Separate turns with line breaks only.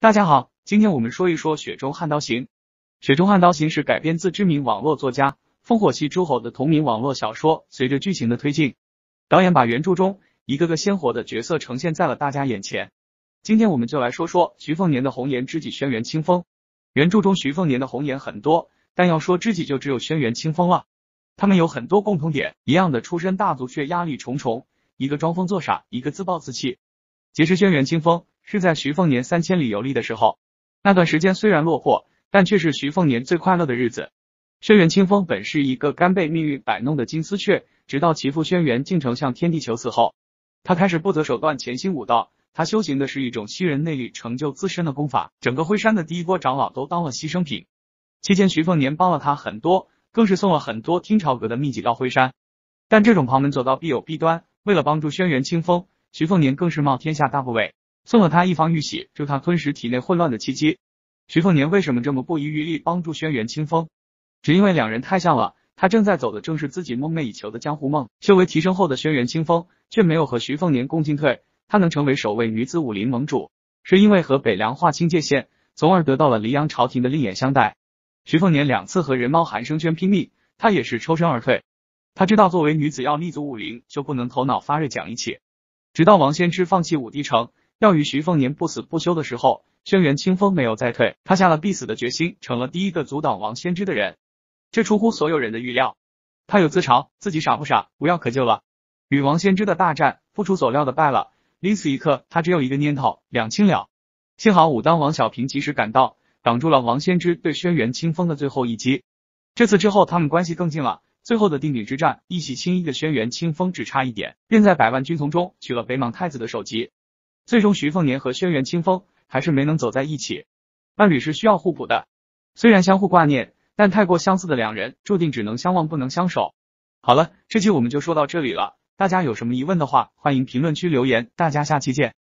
大家好，今天我们说一说《雪中悍刀行》。《雪中悍刀行》是改编自知名网络作家烽火戏诸侯的同名网络小说。随着剧情的推进，导演把原著中一个个鲜活的角色呈现在了大家眼前。今天我们就来说说徐凤年的红颜知己轩辕青风。原著中徐凤年的红颜很多，但要说知己就只有轩辕青风了。他们有很多共同点，一样的出身大族却压力重重，一个装疯作傻，一个自暴自弃。结识轩辕青风。是在徐凤年三千里游历的时候，那段时间虽然落魄，但却是徐凤年最快乐的日子。轩辕清风本是一个甘被命运摆弄的金丝雀，直到其父轩辕敬城向天地求死后，他开始不择手段潜心武道。他修行的是一种吸人内力成就自身的功法，整个灰山的第一波长老都当了牺牲品。期间，徐凤年帮了他很多，更是送了很多听朝阁的秘籍到灰山。但这种旁门左道必有弊端，为了帮助轩辕清风，徐凤年更是冒天下大不韪。送了他一方玉玺，助他吞食体内混乱的契机。徐凤年为什么这么不遗余力帮助轩辕清风？只因为两人太像了。他正在走的正是自己梦寐以求的江湖梦。修为提升后的轩辕清风，却没有和徐凤年共进退。他能成为首位女子武林盟主，是因为和北凉划清界限，从而得到了黎阳朝廷的另眼相待。徐凤年两次和人猫韩生轩拼命，他也是抽身而退。他知道，作为女子要立足武林，就不能头脑发热讲义气。直到王仙芝放弃武帝城。要与徐凤年不死不休的时候，轩辕清风没有再退，他下了必死的决心，成了第一个阻挡王先知的人。这出乎所有人的预料。他有自嘲自己傻不傻，无药可救了。与王先知的大战不出所料的败了，临死一刻他只有一个念头，两清了。幸好武当王小平及时赶到，挡住了王先知对轩辕清风的最后一击。这次之后，他们关系更近了。最后的定鼎之战，一洗青衣的轩辕清风只差一点，便在百万军从中取了北莽太子的首级。最终，徐凤年和轩辕清风还是没能走在一起。伴侣是需要互补的，虽然相互挂念，但太过相似的两人注定只能相望不能相守。好了，这期我们就说到这里了。大家有什么疑问的话，欢迎评论区留言。大家下期见。